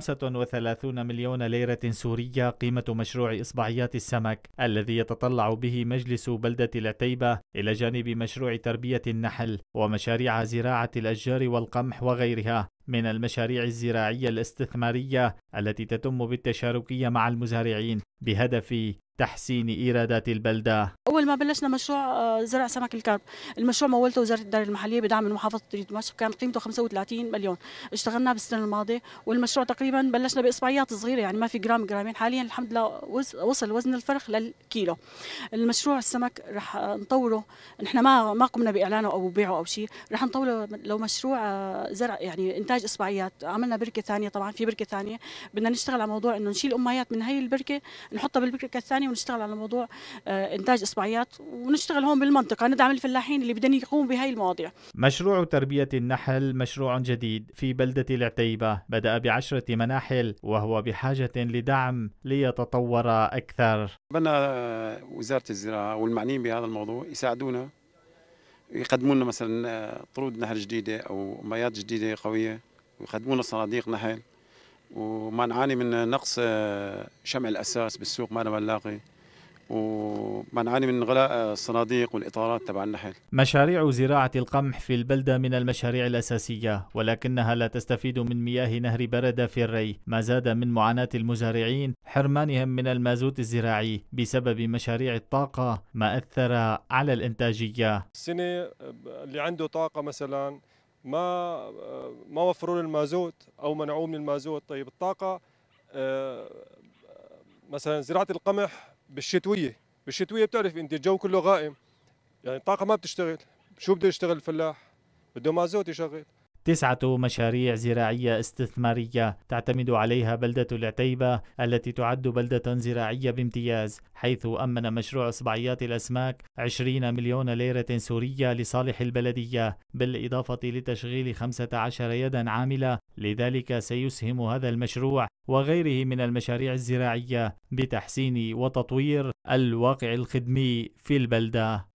35 مليون ليرة سورية قيمة مشروع إصبعيات السمك الذي يتطلع به مجلس بلدة العتيبة إلى جانب مشروع تربية النحل ومشاريع زراعة الأشجار والقمح وغيرها من المشاريع الزراعية الاستثمارية التي تتم بالتشاركية مع المزارعين بهدف تحسين ايرادات البلده. اول ما بلشنا مشروع آه، زرع سمك الكرب، المشروع مولته وزاره الدار المحليه بدعم من محافظه دمشق كان قيمته 35 مليون، اشتغلنا بالسنه الماضيه والمشروع تقريبا بلشنا باصبعيات صغيره يعني ما في جرام جرامين، حاليا الحمد لله وصل وزن الفرخ للكيلو. المشروع السمك رح نطوره، نحن ما ما قمنا باعلانه او بيعه او شيء، رح نطوره لو مشروع آه، زرع يعني انت انتاج اصبعيات عملنا بركه ثانيه طبعا في بركه ثانيه بدنا نشتغل على موضوع انه نشيل اميات من هي البركه نحطها بالبركه الثانيه ونشتغل على موضوع آه، انتاج اصبعيات ونشتغل هون بالمنطقه ندعم الفلاحين اللي بدهم يقوموا بهي المواضيع مشروع تربيه النحل مشروع جديد في بلده العتيبه بدا بعشره مناحل وهو بحاجه لدعم ليتطور اكثر بدنا آه، وزارة الزراعة والمعنيين بهذا الموضوع يساعدونا يقدموا لنا مثلا آه، طرود نهر جديده او ميات جديده قويه ويقدموا لنا صناديق نحل وما نعاني من نقص آه، شمع الاساس بالسوق ما بنلاقي وبنعاني من غلاء الصناديق والإطارات تبع النحل مشاريع زراعة القمح في البلدة من المشاريع الأساسية ولكنها لا تستفيد من مياه نهر بردة في الري ما زاد من معاناة المزارعين حرمانهم من المازوت الزراعي بسبب مشاريع الطاقة ما أثر على الإنتاجية السنة اللي عنده طاقة مثلا ما ما وفروا المازوت أو منعوه من المازوت طيب الطاقة آه، مثلا زراعة القمح بالشتويه بالشتويه بتعرف انت الجو كله غائم يعني الطاقه ما بتشتغل شو بده يشتغل الفلاح بده مازوت يشغل تسعة مشاريع زراعية استثمارية تعتمد عليها بلدة العتيبة التي تعد بلدة زراعية بامتياز حيث أمن مشروع صبعيات الأسماك 20 مليون ليرة سورية لصالح البلدية بالإضافة لتشغيل 15 يدا عاملة لذلك سيسهم هذا المشروع وغيره من المشاريع الزراعية بتحسين وتطوير الواقع الخدمي في البلدة